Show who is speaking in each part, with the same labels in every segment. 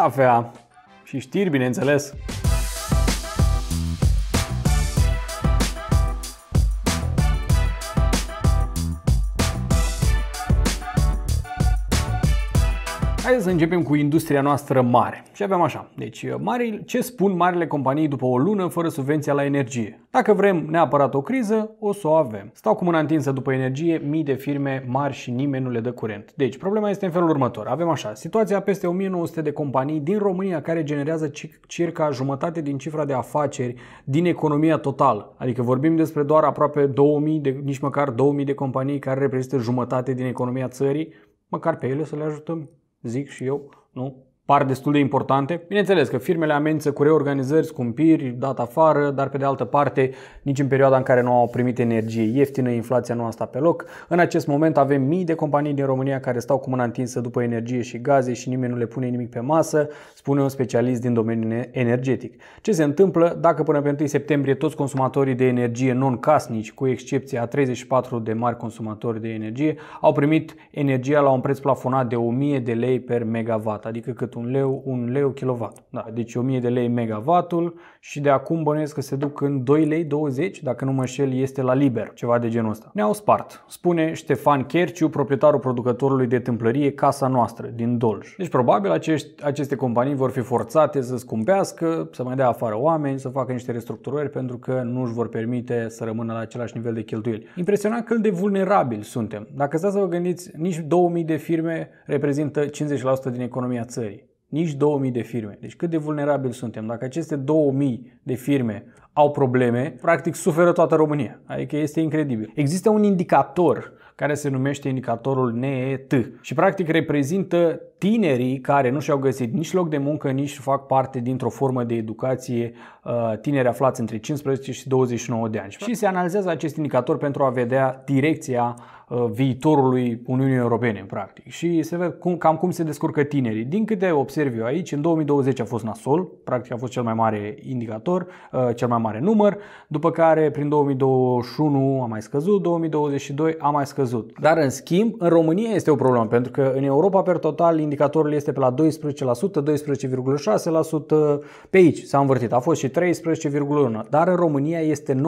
Speaker 1: cafea și știri, bineînțeles. să începem cu industria noastră mare. Și avem așa. Deci, uh, mari, ce spun marile companii după o lună fără subvenția la energie? Dacă vrem neapărat o criză, o să o avem. Stau cu mâna întinsă după energie, mii de firme mari și nimeni nu le dă curent. Deci, problema este în felul următor. Avem așa. Situația peste 1900 de companii din România care generează circa jumătate din cifra de afaceri din economia totală. Adică vorbim despre doar aproape 2000, de, nici măcar 2000 de companii care reprezintă jumătate din economia țării. Măcar pe ele să le ajutăm Zico chegou no par destul de importante. Bineînțeles că firmele amenință cu reorganizări, scumpiri, dat afară, dar pe de altă parte, nici în perioada în care nu au primit energie ieftină, inflația nu a stat pe loc. În acest moment avem mii de companii din România care stau cu mâna întinsă după energie și gaze și nimeni nu le pune nimic pe masă, spune un specialist din domeniul energetic. Ce se întâmplă dacă până pe 1 septembrie toți consumatorii de energie non-casnici, cu excepția a 34 de mari consumatori de energie, au primit energia la un preț plafonat de 1000 de lei per megawatt, adică cât un leu, un leu kilowatt. Da, deci 1000 de lei megavatul și de acum bănuiesc că se duc în 2 lei 20, dacă nu mă înșel, este la liber, ceva de genul ăsta. Ne-au spart, spune Ștefan Kerciu, proprietarul producătorului de tâmplărie Casa Noastră din Dolj. Deci probabil acești, aceste companii vor fi forțate să scumpească, să mai dea afară oameni, să facă niște restructurări pentru că nu își vor permite să rămână la același nivel de cheltuieli. Impresionant cât de vulnerabili suntem. Dacă stați să vă gândiți, nici 2000 de firme reprezintă 50% din economia țării nici 2000 de firme. Deci cât de vulnerabili suntem? Dacă aceste 2000 de firme au probleme, practic suferă toată România. Adică este incredibil. Există un indicator care se numește indicatorul NET și practic reprezintă tinerii care nu și-au găsit nici loc de muncă, nici fac parte dintr-o formă de educație uh, tineri aflați între 15 și 29 de ani. Și se analizează acest indicator pentru a vedea direcția Uh, viitorului Uniunii Europene, în practic. Și se vede cum, cam cum se descurcă tinerii. Din câte observ eu aici, în 2020 a fost nasol, practic a fost cel mai mare indicator, uh, cel mai mare număr, după care prin 2021 a mai scăzut, 2022 a mai scăzut. Dar în schimb, în România este o problemă, pentru că în Europa, per total, indicatorul este pe la 12%, 12,6%, pe aici s-a învârtit, a fost și 13,1%, dar în România este 19,4%.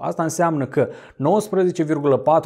Speaker 1: Asta înseamnă că 19,4%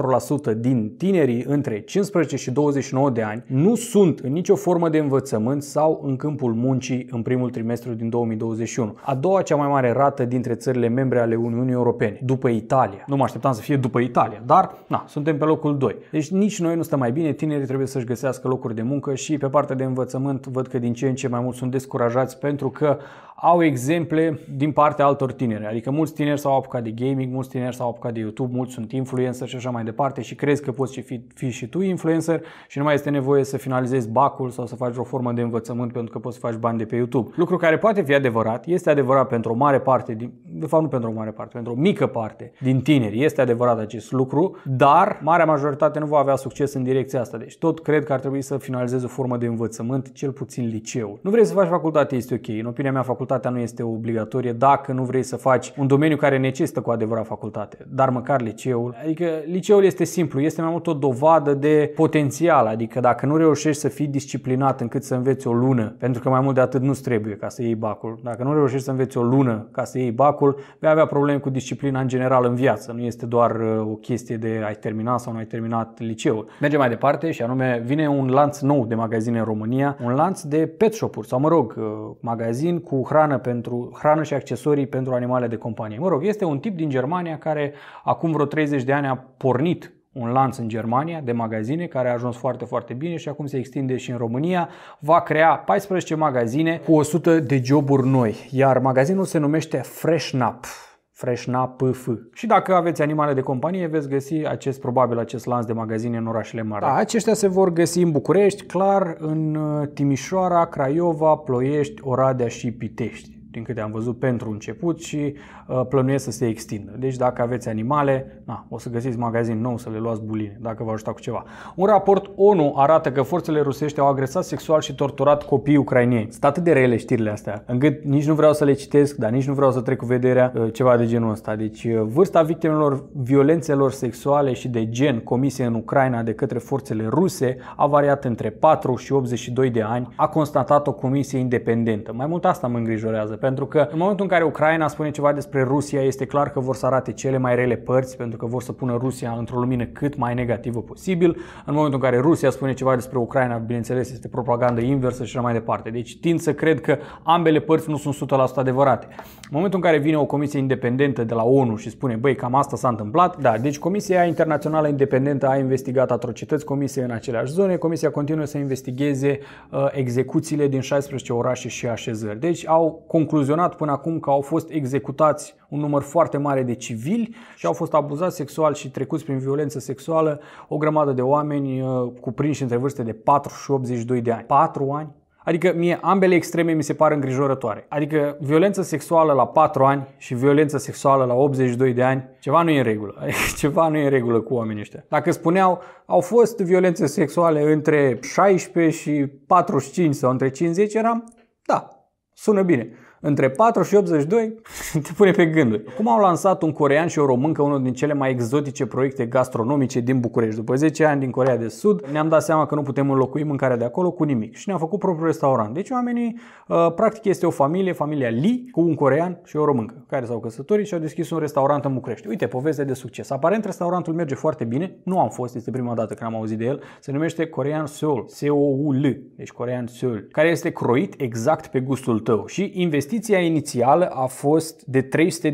Speaker 1: din tinerii între 15 și 29 de ani nu sunt în nicio formă de învățământ sau în câmpul muncii în primul trimestru din 2021. A doua cea mai mare rată dintre țările membre ale Uniunii Europene, după Italia. Nu mă așteptam să fie după Italia, dar na, suntem pe locul 2. Deci nici noi nu stăm mai bine, tinerii trebuie să-și găsească locuri de muncă și pe partea de învățământ văd că din ce în ce mai mult sunt descurajați pentru că au exemple din partea altor tineri. Adică mulți tineri s-au apucat de gaming, mulți tineri s-au apucat de YouTube, mulți sunt influencer și așa mai departe și crezi că poți fi, fi și tu influencer și nu mai este nevoie să finalizezi bacul sau să faci o formă de învățământ pentru că poți să faci bani de pe YouTube. Lucru care poate fi adevărat, este adevărat pentru o mare parte, din, de fapt nu pentru o mare parte, pentru o mică parte din tineri este adevărat acest lucru, dar marea majoritate nu va avea succes în direcția asta. Deci tot cred că ar trebui să finalizezi o formă de învățământ, cel puțin liceu. Nu vrei să faci facultate, este ok. În opinia mea, facultate facultatea nu este obligatorie, dacă nu vrei să faci un domeniu care necesită cu adevărat facultate, dar măcar liceul. Adică liceul este simplu, este mai mult o dovadă de potențial, adică dacă nu reușești să fii disciplinat încât să înveți o lună, pentru că mai mult de atât nu trebuie ca să iei bacul. Dacă nu reușești să înveți o lună ca să iei bacul, vei avea probleme cu disciplina în general în viață. Nu este doar uh, o chestie de ai terminat sau nu ai terminat liceul. Mergem mai departe și anume vine un lanț nou de magazine în România, un lanț de pet shop-uri sau mă rog, uh, magazin cu hrană hrană, pentru, hrană și accesorii pentru animale de companie. Mă rog, este un tip din Germania care acum vreo 30 de ani a pornit un lanț în Germania de magazine care a ajuns foarte, foarte bine și acum se extinde și în România. Va crea 14 magazine cu 100 de joburi noi, iar magazinul se numește Fresh Nap. Freshna PF. Și dacă aveți animale de companie, veți găsi acest, probabil acest lanț de magazine în orașele mari. Da, aceștia se vor găsi în București, clar, în uh, Timișoara, Craiova, Ploiești, Oradea și Pitești din câte am văzut, pentru început și uh, plănuiesc să se extindă. Deci dacă aveți animale, na, o să găsiți magazin nou să le luați buline, dacă vă ajuta cu ceva. Un raport ONU arată că forțele rusești au agresat sexual și torturat copii ucrainieni. Sunt atât de rele știrile astea, încât nici nu vreau să le citesc, dar nici nu vreau să trec cu vederea uh, ceva de genul ăsta. Deci uh, vârsta victimelor violențelor sexuale și de gen comise în Ucraina de către forțele ruse a variat între 4 și 82 de ani, a constatat o comisie independentă. Mai mult asta mă îngrijorează pentru că în momentul în care Ucraina spune ceva despre Rusia, este clar că vor să arate cele mai rele părți, pentru că vor să pună Rusia într-o lumină cât mai negativă posibil. În momentul în care Rusia spune ceva despre Ucraina, bineînțeles, este propagandă inversă și așa mai departe. Deci tind să cred că ambele părți nu sunt 100% adevărate. În momentul în care vine o comisie independentă de la ONU și spune, băi, cam asta s-a întâmplat, da, deci Comisia Internațională Independentă a investigat atrocități comise în aceleași zone, Comisia continuă să investigheze uh, execuțiile din 16 orașe și așezări. Deci au concluzii concluzionat până acum că au fost executați un număr foarte mare de civili și au fost abuzați sexual și trecuți prin violență sexuală o grămadă de oameni uh, cuprinși între vârste de 4 și 82 de ani. 4 ani? Adică mie ambele extreme mi se par îngrijorătoare. Adică violență sexuală la 4 ani și violență sexuală la 82 de ani, ceva nu e în regulă. Adică ceva nu e în regulă cu oamenii ăștia. Dacă spuneau, au fost violențe sexuale între 16 și 45 sau între 50, eram, da, sună bine între 4 și 82 te pune pe gânduri. Cum au lansat un corean și o româncă unul din cele mai exotice proiecte gastronomice din București. După 10 ani din Corea de Sud ne-am dat seama că nu putem înlocui mâncarea de acolo cu nimic și ne-am făcut propriul restaurant. Deci oamenii, uh, practic este o familie, familia Lee, cu un corean și o româncă, care s-au căsătorit și au deschis un restaurant în București. Uite, poveste de succes. Aparent restaurantul merge foarte bine, nu am fost, este prima dată când am auzit de el, se numește Corean Seoul, c o u l deci Corean Seoul, care este croit exact pe gustul tău și investi Investiția inițială a fost de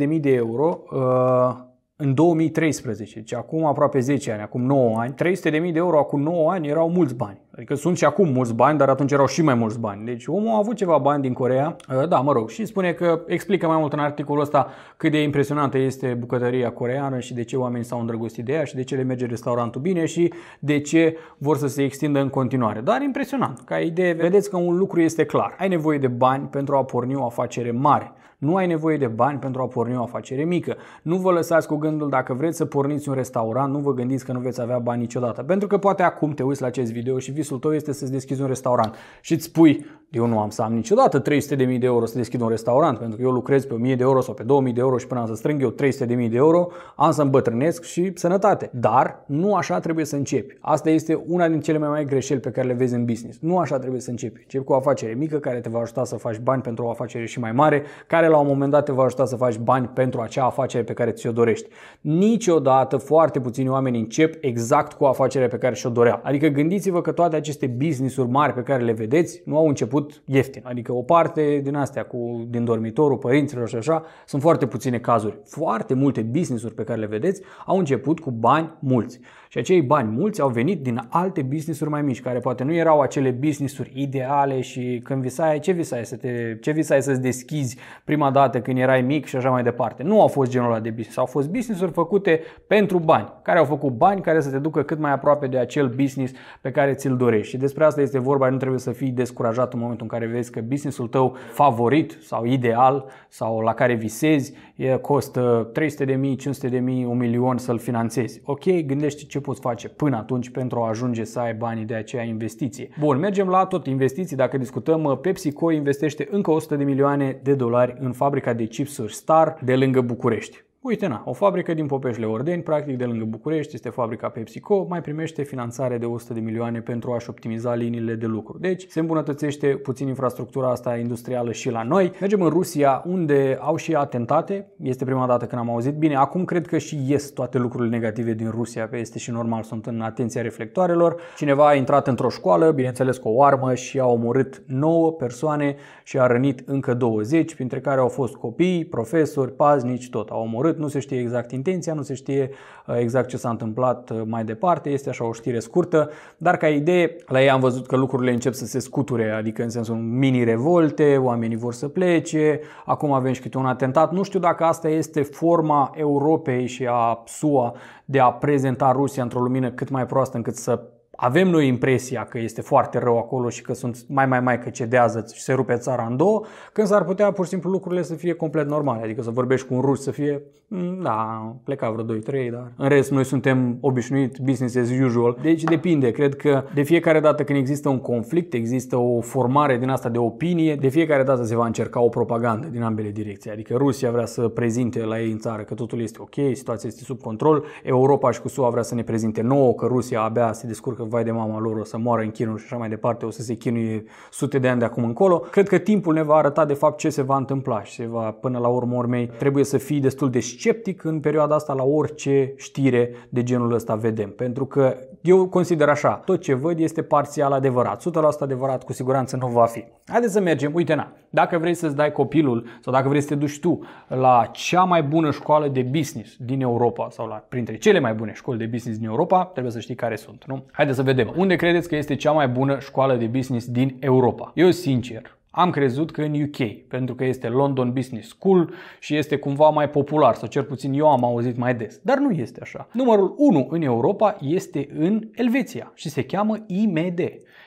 Speaker 1: 300.000 de euro uh, în 2013, deci acum aproape 10 ani, acum 9 ani. 300.000 de euro acum 9 ani erau mulți bani. Adică sunt și acum mulți bani, dar atunci erau și mai mulți bani. Deci omul a avut ceva bani din Corea, ă, da, mă rog, și spune că explică mai mult în articolul ăsta cât de impresionantă este bucătăria coreană și de ce oamenii s-au îndrăgostit de ea și de ce le merge restaurantul bine și de ce vor să se extindă în continuare. Dar impresionant, ca idee, vedeți că un lucru este clar. Ai nevoie de bani pentru a porni o afacere mare. Nu ai nevoie de bani pentru a porni o afacere mică. Nu vă lăsați cu gândul dacă vreți să porniți un restaurant, nu vă gândiți că nu veți avea bani niciodată. Pentru că poate acum te uiți la acest video și vi visul tău este să-ți deschizi un restaurant și îți spui, eu nu am să am niciodată 300.000 de euro să deschid un restaurant, pentru că eu lucrez pe 1.000 de euro sau pe 2.000 de euro și până am să strâng eu 300.000 de euro, am să îmbătrânesc și sănătate. Dar nu așa trebuie să începi. Asta este una din cele mai mari greșeli pe care le vezi în business. Nu așa trebuie să începi. Începi cu o afacere mică care te va ajuta să faci bani pentru o afacere și mai mare, care la un moment dat te va ajuta să faci bani pentru acea afacere pe care ți-o dorești. Niciodată foarte puțini oameni încep exact cu afacerea pe care și-o doreau. Adică gândiți-vă că toate toate aceste business-uri mari pe care le vedeți nu au început ieftin. Adică o parte din astea cu, din dormitorul părinților și așa, sunt foarte puține cazuri. Foarte multe business-uri pe care le vedeți au început cu bani mulți. Și acei bani mulți au venit din alte businessuri mai mici, care poate nu erau acele businessuri ideale și când visai, ce visai să te, ce visai să-ți deschizi prima dată când erai mic și așa mai departe. Nu au fost genul ăla de business, au fost businessuri făcute pentru bani, care au făcut bani care să te ducă cât mai aproape de acel business pe care ți-l dorești. Și despre asta este vorba, nu trebuie să fii descurajat în momentul în care vezi că businessul tău favorit sau ideal sau la care visezi costă 300 de mii, 500 de mii, un milion să-l finanțezi. Ok, gândește ce poți face până atunci pentru a ajunge să ai banii de aceea investiție. Bun, mergem la tot investiții. Dacă discutăm, PepsiCo investește încă 100 de milioane de dolari în fabrica de chipsuri Star de lângă București. Uite, na, o fabrică din Popeșle Ordeni, practic de lângă București, este fabrica PepsiCo, mai primește finanțare de 100 de milioane pentru a-și optimiza liniile de lucru. Deci se îmbunătățește puțin infrastructura asta industrială și la noi. Mergem în Rusia, unde au și atentate. Este prima dată când am auzit. Bine, acum cred că și ies toate lucrurile negative din Rusia, că este și normal, sunt în atenția reflectoarelor. Cineva a intrat într-o școală, bineînțeles cu o armă, și a omorât 9 persoane și a rănit încă 20, printre care au fost copii, profesori, paznici, tot. Au omorât decât nu se știe exact intenția, nu se știe uh, exact ce s-a întâmplat uh, mai departe, este așa o știre scurtă, dar ca idee, la ei am văzut că lucrurile încep să se scuture, adică în sensul mini-revolte, oamenii vor să plece, acum avem și câte un atentat. Nu știu dacă asta este forma Europei și a SUA de a prezenta Rusia într-o lumină cât mai proastă încât să avem noi impresia că este foarte rău acolo și că sunt mai mai mai că cedează și se rupe țara în două, când s-ar putea pur și simplu lucrurile să fie complet normale. Adică să vorbești cu un rus să fie, mm, da, pleca vreo 2-3, dar în rest noi suntem obișnuit, business as usual. Deci depinde, cred că de fiecare dată când există un conflict, există o formare din asta de opinie, de fiecare dată se va încerca o propagandă din ambele direcții. Adică Rusia vrea să prezinte la ei în țară că totul este ok, situația este sub control, Europa și cu SUA vrea să ne prezinte nouă că Rusia abia se descurcă vai de mama lor o să moară în chinuri și așa mai departe, o să se chinuie sute de ani de acum încolo. Cred că timpul ne va arăta de fapt ce se va întâmpla și se va, până la urmă urmei, trebuie să fii destul de sceptic în perioada asta la orice știre de genul ăsta vedem. Pentru că eu consider așa, tot ce văd este parțial adevărat, 100% adevărat cu siguranță nu va fi. Haideți să mergem, uite na, dacă vrei să-ți dai copilul sau dacă vrei să te duci tu la cea mai bună școală de business din Europa sau la printre cele mai bune școli de business din Europa, trebuie să știi care sunt, nu? Haideți să vedem. Unde credeți că este cea mai bună școală de business din Europa? Eu sincer, am crezut că în UK, pentru că este London Business School și este cumva mai popular, sau cel puțin eu am auzit mai des. Dar nu este așa. Numărul 1 în Europa este în Elveția și se cheamă IMD.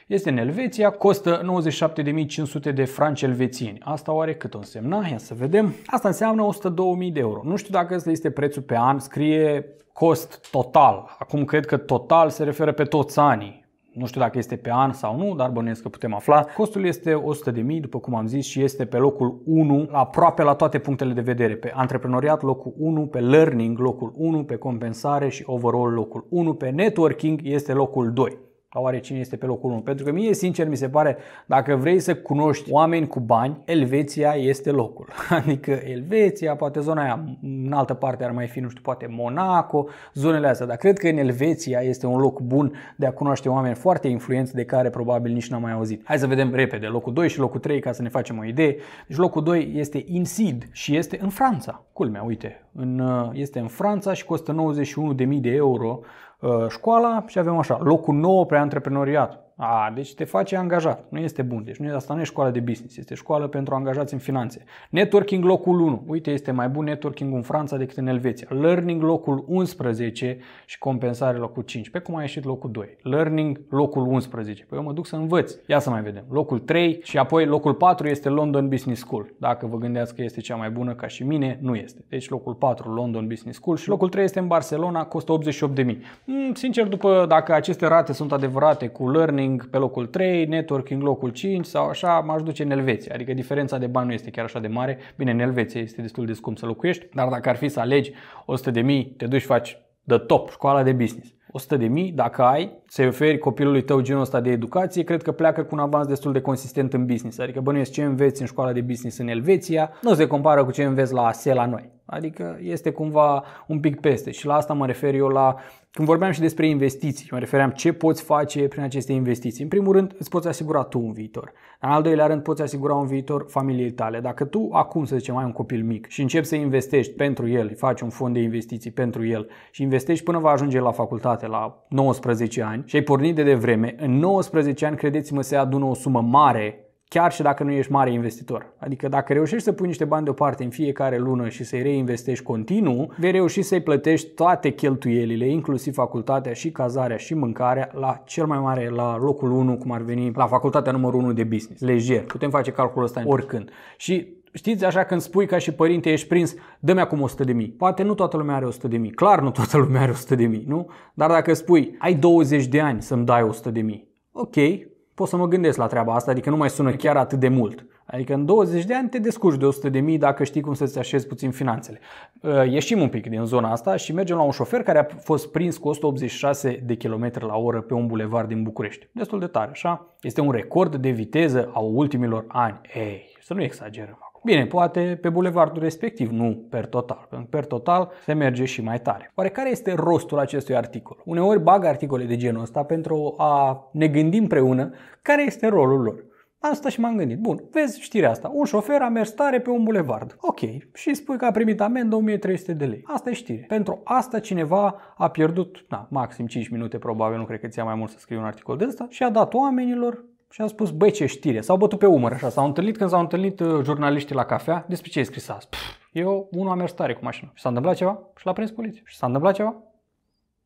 Speaker 1: Este în Elveția, costă 97.500 de franci elvețieni. Asta oare cât o însemna? Ia să vedem. Asta înseamnă 102.000 de euro. Nu știu dacă ăsta este prețul pe an, scrie cost total. Acum cred că total se referă pe toți anii nu știu dacă este pe an sau nu, dar bănuiesc că putem afla. Costul este 100.000, după cum am zis, și este pe locul 1, aproape la toate punctele de vedere. Pe antreprenoriat locul 1, pe learning locul 1, pe compensare și overall locul 1, pe networking este locul 2 la oare cine este pe locul 1. Pentru că mie, sincer, mi se pare, dacă vrei să cunoști oameni cu bani, Elveția este locul. Adică Elveția, poate zona aia, în altă parte ar mai fi, nu știu, poate Monaco, zonele astea. Dar cred că în Elveția este un loc bun de a cunoaște oameni foarte influenți de care probabil nici n-am mai auzit. Hai să vedem repede locul 2 și locul 3 ca să ne facem o idee. Deci locul 2 este Insid și este în Franța. Culmea, uite, în, este în Franța și costă 91.000 de euro Uh, școala și avem așa, locul nou pe antreprenoriat. A, deci te face angajat. Nu este bun. Deci nu, asta nu e școală de business, este școală pentru angajați în finanțe. Networking locul 1. Uite, este mai bun networking în Franța decât în Elveția. Learning locul 11 și compensare locul 5. Pe cum a ieșit locul 2. Learning locul 11. Păi eu mă duc să învăț. Ia să mai vedem. Locul 3 și apoi locul 4 este London Business School. Dacă vă gândeați că este cea mai bună ca și mine, nu este. Deci locul 4 London Business School și locul 3 este în Barcelona, costă 88.000. Mm, sincer, după dacă aceste rate sunt adevărate cu learning learning pe locul 3, networking locul 5 sau așa, m-aș duce în Elveția. Adică diferența de bani nu este chiar așa de mare. Bine, în Elveția este destul de scump să locuiești, dar dacă ar fi să alegi 100 de mii, te duci și faci de top, școala de business. 100 de mii, dacă ai, să-i oferi copilului tău genul ăsta de educație, cred că pleacă cu un avans destul de consistent în business. Adică bănuiesc ce înveți în școala de business în Elveția, nu se compară cu ce înveți la ASE la noi. Adică este cumva un pic peste și la asta mă refer eu la când vorbeam și despre investiții, mă refeream ce poți face prin aceste investiții. În primul rând, îți poți asigura tu un viitor. În al doilea rând, poți asigura un viitor familiei tale. Dacă tu acum, să zicem, ai un copil mic și începi să investești pentru el, faci un fond de investiții pentru el și investești până va ajunge la facultate la 19 ani și ai pornit de devreme, în 19 ani, credeți-mă, se adună o sumă mare chiar și dacă nu ești mare investitor. Adică dacă reușești să pui niște bani deoparte în fiecare lună și să-i reinvestești continuu, vei reuși să-i plătești toate cheltuielile, inclusiv facultatea și cazarea și mâncarea, la cel mai mare, la locul 1, cum ar veni, la facultatea numărul 1 de business. Lejer. Putem face calculul ăsta oricând. Și Știți, așa când spui ca și părinte, ești prins, dă-mi acum 100 de mii. Poate nu toată lumea are 100 de mii, clar nu toată lumea are 100 de mii, nu? Dar dacă spui, ai 20 de ani să-mi dai 100 de mii, ok, pot să mă gândesc la treaba asta, adică nu mai sună chiar atât de mult. Adică în 20 de ani te descurci de 100 de mii dacă știi cum să-ți așezi puțin finanțele. Uh, ieșim un pic din zona asta și mergem la un șofer care a fost prins cu 186 de km la oră pe un bulevard din București. Destul de tare, așa? Este un record de viteză a ultimilor ani. Ei, să nu exagerăm Bine, poate pe bulevardul respectiv, nu per total, pentru că per total se merge și mai tare. Oare care este rostul acestui articol? Uneori bag articole de genul ăsta pentru a ne gândi împreună care este rolul lor. Am stat și m-am gândit, bun, vezi știrea asta, un șofer a mers tare pe un bulevard. Ok, și spui că a primit amendă 1300 de lei. Asta e știre. Pentru asta cineva a pierdut, na, maxim 5 minute probabil, nu cred că ți-a mai mult să scrii un articol de ăsta, și a dat oamenilor și am spus, băi, ce știre. S-au bătut pe umăr așa, s-au întâlnit când s-au întâlnit uh, jurnaliștii la cafea, despre ce e scris azi? Pff, eu, unul a mers tare cu mașina. Și s-a întâmplat ceva și l-a prins poliția. Și s-a întâmplat ceva?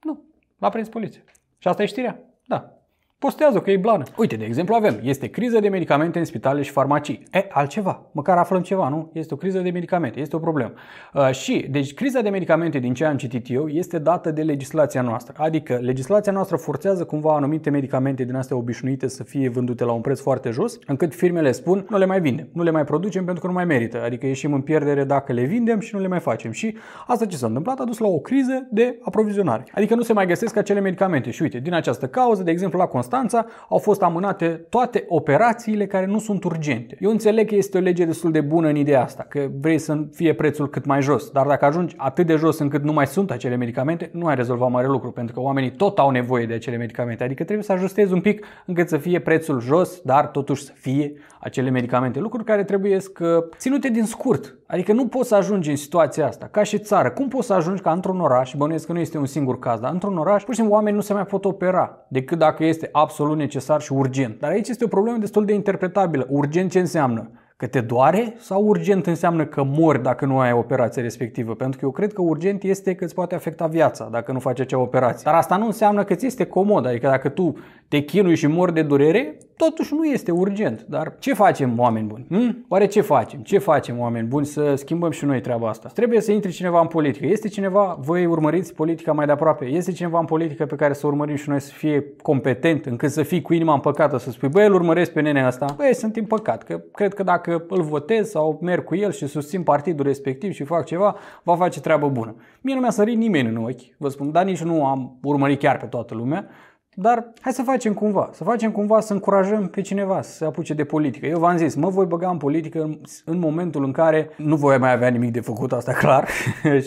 Speaker 1: Nu, l-a prins poliția. Și asta e știrea? Da. Postează că e blană. Uite, de exemplu avem, este criză de medicamente în spitale și farmacii. E, altceva, măcar aflăm ceva, nu? Este o criză de medicamente, este o problemă. Uh, și, deci, criza de medicamente, din ce am citit eu, este dată de legislația noastră. Adică, legislația noastră forțează cumva anumite medicamente din astea obișnuite să fie vândute la un preț foarte jos, încât firmele spun, nu le mai vindem, nu le mai producem pentru că nu mai merită. Adică ieșim în pierdere dacă le vindem și nu le mai facem. Și asta ce s-a întâmplat a dus la o criză de aprovizionare. Adică nu se mai găsesc acele medicamente. Și uite, din această cauză, de exemplu, la const. Constanța au fost amânate toate operațiile care nu sunt urgente. Eu înțeleg că este o lege destul de bună în ideea asta, că vrei să fie prețul cât mai jos, dar dacă ajungi atât de jos încât nu mai sunt acele medicamente, nu ai rezolvat mare lucru, pentru că oamenii tot au nevoie de acele medicamente, adică trebuie să ajustezi un pic încât să fie prețul jos, dar totuși să fie acele medicamente, lucruri care trebuie să ținute din scurt. Adică nu poți să ajungi în situația asta, ca și țară. Cum poți să ajungi ca într-un oraș, bănuiesc că nu este un singur caz, dar într-un oraș, pur și simplu oamenii nu se mai pot opera decât dacă este absolut necesar și urgent. Dar aici este o problemă destul de interpretabilă. Urgent ce înseamnă? Că te doare sau urgent înseamnă că mori dacă nu ai operația respectivă? Pentru că eu cred că urgent este că îți poate afecta viața dacă nu faci acea operație. Dar asta nu înseamnă că ți este comod, adică dacă tu te chinui și mori de durere, totuși nu este urgent. Dar ce facem, oameni buni? Hmm? Oare ce facem? Ce facem, oameni buni, să schimbăm și noi treaba asta? Trebuie să intre cineva în politică. Este cineva, voi urmăriți politica mai de aproape, este cineva în politică pe care să urmărim și noi să fie competent, încât să fii cu inima împăcată, să spui, băi, îl urmăresc pe nenea asta. Băi, sunt păcat, că cred că dacă îl votez sau merg cu el și susțin partidul respectiv și fac ceva, va face treabă bună. Mie nu mi-a sărit nimeni în ochi, vă spun, dar nici nu am urmărit chiar pe toată lumea, dar hai să facem cumva, să facem cumva să încurajăm pe cineva să se apuce de politică. Eu v-am zis, mă voi băga în politică în, în momentul în care nu voi mai avea nimic de făcut, asta clar,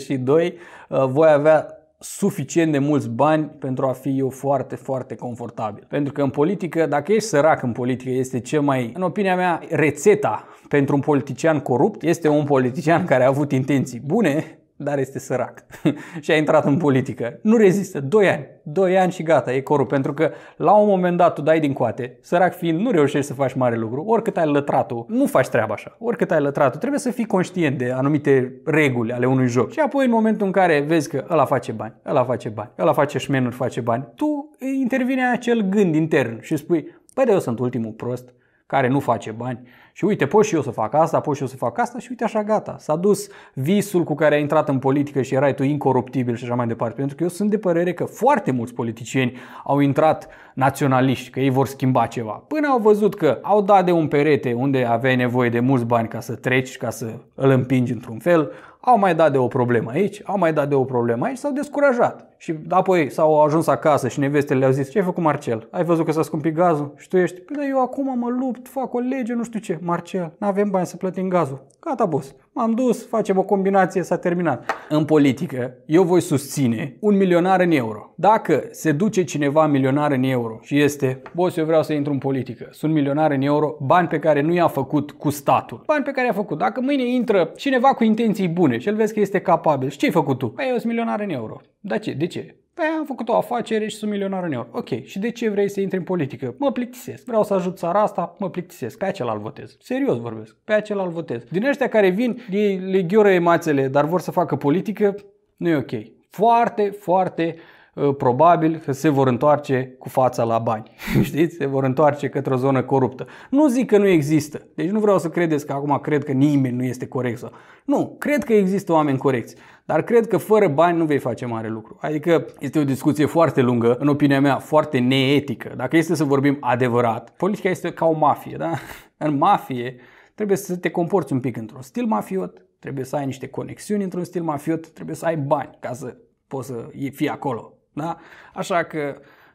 Speaker 1: și doi, uh, voi avea suficient de mulți bani pentru a fi eu foarte, foarte confortabil. Pentru că în politică, dacă ești sărac în politică, este cel mai, în opinia mea, rețeta pentru un politician corupt este un politician care a avut intenții bune, dar este sărac și a intrat în politică. Nu rezistă, 2 ani, 2 ani și gata, e corul, pentru că la un moment dat tu dai din coate, sărac fiind, nu reușești să faci mare lucru, oricât ai lătrat nu faci treaba așa, oricât ai lătrat trebuie să fii conștient de anumite reguli ale unui joc. Și apoi în momentul în care vezi că ăla face bani, ăla face bani, ăla face șmenuri, face bani, tu intervine acel gând intern și spui, păi de eu sunt ultimul prost, care nu face bani. Și uite, pot și eu să fac asta, pot și eu să fac asta și uite așa gata. S-a dus visul cu care ai intrat în politică și erai tu incoruptibil și așa mai departe. Pentru că eu sunt de părere că foarte mulți politicieni au intrat naționaliști, că ei vor schimba ceva. Până au văzut că au dat de un perete unde aveai nevoie de mulți bani ca să treci, ca să îl împingi într-un fel, au mai dat de o problemă aici, au mai dat de o problemă aici, s-au descurajat. Și apoi s-au ajuns acasă și nevestele le-au zis, ce ai făcut Marcel? Ai văzut că s-a scumpit gazul? Și tu ești, păi da, eu acum mă lupt, fac o lege, nu știu ce. Marcel, nu avem bani să plătim gazul. Gata, boss. M-am dus, facem o combinație, s-a terminat. În politică, eu voi susține un milionar în euro. Dacă se duce cineva milionar în euro și este, boss, eu vreau să intru în politică, sunt milionar în euro, bani pe care nu i-a făcut cu statul, bani pe care i-a făcut. Dacă mâine intră cineva cu intenții bune și el vezi că este capabil, și ce-ai făcut tu? Păi, eu sunt milionar în euro. Dar ce? De ce? Păi am făcut o afacere și sunt milionar în euro. Ok, și de ce vrei să intri în politică? Mă plictisesc. Vreau să ajut țara asta, mă plictisesc. Pe acela îl votez. Serios vorbesc. Pe acela îl votez. Din ăștia care vin, ei le ghioră emațele, dar vor să facă politică, nu e ok. Foarte, foarte Uh, probabil că se vor întoarce cu fața la bani. Știți? Se vor întoarce către o zonă coruptă. Nu zic că nu există. Deci nu vreau să credeți că acum cred că nimeni nu este corect. Sau... Nu, cred că există oameni corecți. Dar cred că fără bani nu vei face mare lucru. Adică este o discuție foarte lungă, în opinia mea, foarte neetică. Dacă este să vorbim adevărat, politica este ca o mafie, da? În mafie trebuie să te comporți un pic într-un stil mafiot, trebuie să ai niște conexiuni într-un stil mafiot, trebuie să ai bani ca să poți să fii acolo. Da? Așa că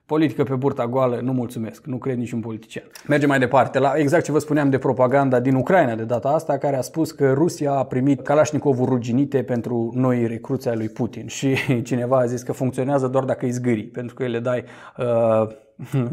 Speaker 1: politică pe burta goală nu mulțumesc, nu cred niciun politician. Mergem mai departe, la exact ce vă spuneam de propaganda din Ucraina de data asta, care a spus că Rusia a primit kalashnikov ruginite pentru noi recruții ai lui Putin și cineva a zis că funcționează doar dacă îi zgâri, pentru că le dai uh,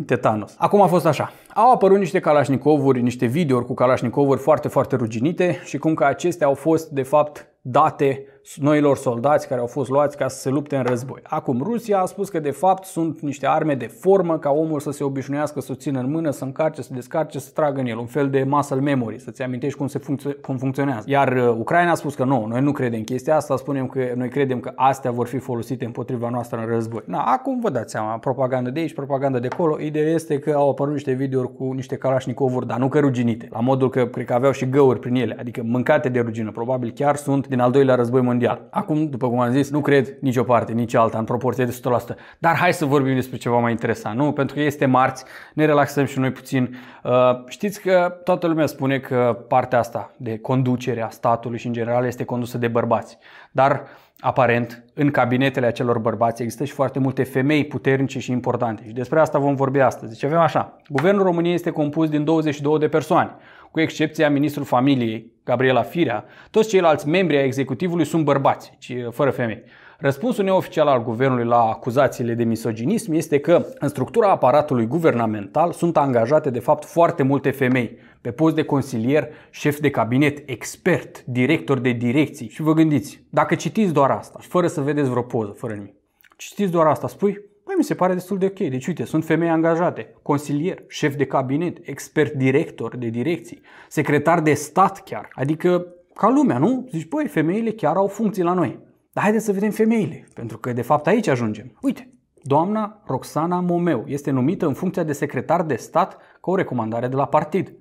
Speaker 1: tetanos. Acum a fost așa. Au apărut niște Kalashnikovuri, niște videouri cu Kalashnikovuri foarte, foarte ruginite și cum că acestea au fost, de fapt, date noilor soldați care au fost luați ca să se lupte în război. Acum, Rusia a spus că de fapt sunt niște arme de formă ca omul să se obișnuiască să o țină în mână, să încarce, să descarce, să tragă în el, un fel de muscle memory, să-ți amintești cum, se funcț- cum funcționează. Iar uh, Ucraina a spus că nu, noi nu credem chestia asta, spunem că noi credem că astea vor fi folosite împotriva noastră în război. Na, acum vă dați seama, propaganda de aici, propaganda de acolo, ideea este că au apărut niște videouri cu niște calașnicovuri, dar nu că ruginite, la modul că cred că aveau și găuri prin ele, adică mâncate de rugină, probabil chiar sunt din al doilea război mondial mondial. Acum, după cum am zis, nu cred nicio parte, nici alta, în proporție de 100%. Dar hai să vorbim despre ceva mai interesant, nu? Pentru că este marți, ne relaxăm și noi puțin. Uh, știți că toată lumea spune că partea asta de conducere a statului și în general este condusă de bărbați. Dar aparent, în cabinetele acelor bărbați există și foarte multe femei puternice și importante. Și despre asta vom vorbi astăzi. Deci avem așa, Guvernul României este compus din 22 de persoane cu excepția ministrul familiei, Gabriela Firea, toți ceilalți membri ai executivului sunt bărbați, ci uh, fără femei. Răspunsul neoficial al guvernului la acuzațiile de misoginism este că în structura aparatului guvernamental sunt angajate de fapt foarte multe femei pe post de consilier, șef de cabinet, expert, director de direcții. Și vă gândiți, dacă citiți doar asta, fără să vedeți vreo poză, fără nimic, citiți doar asta, spui, mi se pare destul de ok. Deci, uite, sunt femei angajate, consilier, șef de cabinet, expert director de direcții, secretar de stat chiar. Adică, ca lumea, nu? Zici, băi, femeile chiar au funcții la noi. Dar haideți să vedem femeile, pentru că de fapt aici ajungem. Uite, doamna Roxana Momeu este numită în funcția de secretar de stat cu o recomandare de la partid.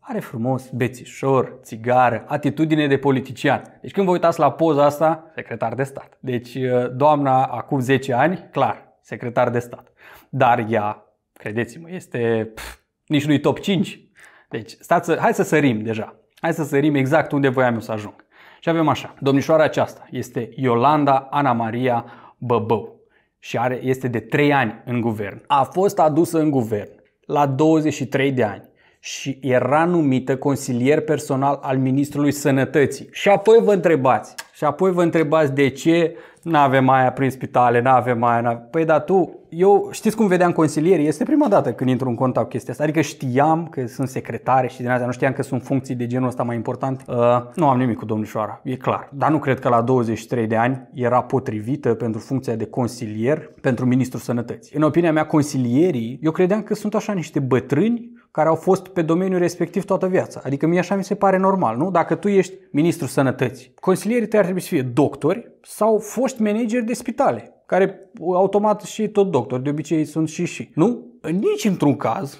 Speaker 1: Are frumos bețișor, țigară, atitudine de politician. Deci când vă uitați la poza asta, secretar de stat. Deci doamna acum 10 ani, clar, secretar de stat. Dar ea, credeți-mă, este pf, nici nu-i top 5. Deci, stați hai să sărim deja. Hai să sărim exact unde voiam eu să ajung. Și avem așa, domnișoara aceasta este Iolanda Ana Maria Băbău și are, este de 3 ani în guvern. A fost adusă în guvern la 23 de ani și era numită consilier personal al Ministrului Sănătății. Și apoi vă întrebați, și apoi vă întrebați de ce nu avem aia prin spitale, nu avem aia. N-avem... Păi da, tu, eu știți cum vedeam consilierii? Este prima dată când intru în contact cu chestia asta. Adică știam că sunt secretare și din astea, nu știam că sunt funcții de genul ăsta mai important. Uh, nu am nimic cu domnișoara, e clar. Dar nu cred că la 23 de ani era potrivită pentru funcția de consilier pentru Ministrul Sănătății. În opinia mea, consilierii, eu credeam că sunt așa niște bătrâni care au fost pe domeniul respectiv toată viața. Adică mie așa mi se pare normal, nu? Dacă tu ești ministrul sănătății, consilierii tăi ar trebui să fie doctori sau foști manageri de spitale care automat și tot doctor, de obicei sunt și și. Nu? Nici într-un caz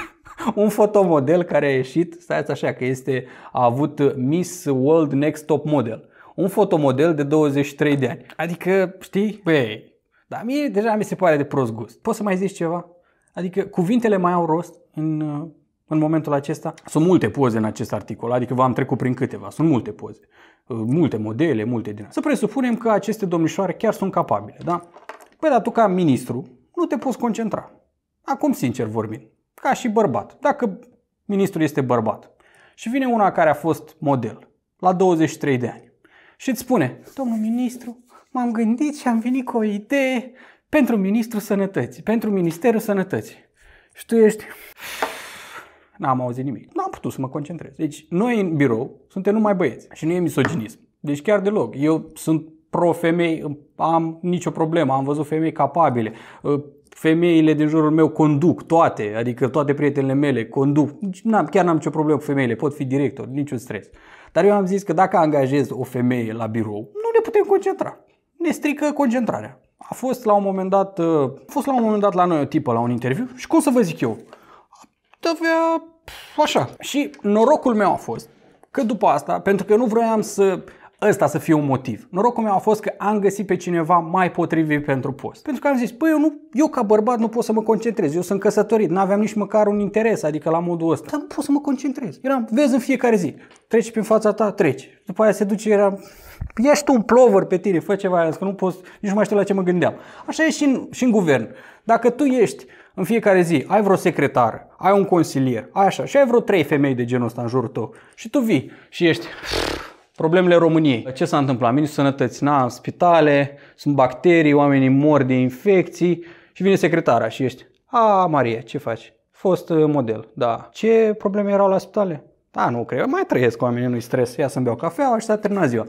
Speaker 1: un fotomodel care a ieșit, stați așa că este, a avut Miss World Next Top Model. Un fotomodel de 23 de ani. Adică, știi? Băi, dar mie deja mi se pare de prost gust. Poți să mai zici ceva? Adică cuvintele mai au rost în, uh, în momentul acesta. Sunt multe poze în acest articol, adică v-am trecut prin câteva, sunt multe poze. Uh, multe modele, multe din Să presupunem că aceste domnișoare chiar sunt capabile, da? Păi dar tu ca ministru nu te poți concentra. Acum sincer vorbim, ca și bărbat. Dacă ministrul este bărbat și vine una care a fost model la 23 de ani și îți spune, domnul ministru, m-am gândit și am venit cu o idee pentru Ministrul Sănătății, pentru Ministerul Sănătății. Și tu ești... N-am auzit nimic. N-am putut să mă concentrez. Deci, noi în birou suntem numai băieți și nu e misoginism. Deci chiar deloc. Eu sunt pro-femei, am nicio problemă, am văzut femei capabile, ă, femeile din jurul meu conduc toate, adică toate prietenele mele conduc. N-am, chiar n-am nicio problemă cu femeile, pot fi director, niciun stres. Dar eu am zis că dacă angajez o femeie la birou, nu ne putem concentra. Ne strică concentrarea. A fost la un moment dat, uh, a fost la un moment dat la noi o tipă la un interviu și cum să vă zic eu, avea așa. Și norocul meu a fost că după asta, pentru că nu vroiam să ăsta să fie un motiv. Norocul meu a fost că am găsit pe cineva mai potrivit pentru post. Pentru că am zis, păi eu, nu, eu ca bărbat nu pot să mă concentrez, eu sunt căsătorit, nu aveam nici măcar un interes, adică la modul ăsta, dar nu pot să mă concentrez. Eram, vezi în fiecare zi, treci prin fața ta, treci. După aia se duce, era, ești un plover pe tine, fă ceva, că nu poți, nici nu mai știu la ce mă gândeam. Așa e și în, și în guvern. Dacă tu ești în fiecare zi ai vreo secretară, ai un consilier, ai așa, și ai vreo trei femei de genul ăsta în jurul tău și tu vii și ești Problemele României. Ce s-a întâmplat? Ministrul Sănătății, na, spitale, sunt bacterii, oamenii mor de infecții și vine secretara și ești. A, Marie, ce faci? Fost uh, model, da. Ce probleme erau la spitale? Da, nu cred, mai trăiesc oamenii, nu-i stres, ia să-mi beau cafea, și s-a terminat ziua.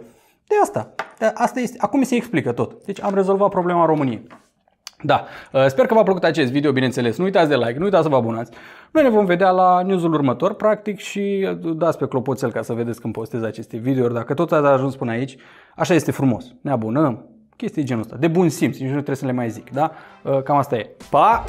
Speaker 1: De asta. asta este, acum mi se explică tot. Deci am rezolvat problema României. Da, uh, sper că v-a plăcut acest video, bineînțeles. Nu uitați de like, nu uitați să vă abonați. Noi ne vom vedea la newsul următor, practic, și dați pe clopoțel ca să vedeți când postez aceste videouri. Dacă tot ați ajuns până aici, așa este frumos. Ne abonăm, chestii genul ăsta, de bun simț, nici nu trebuie să le mai zic, da? Cam asta e. Pa!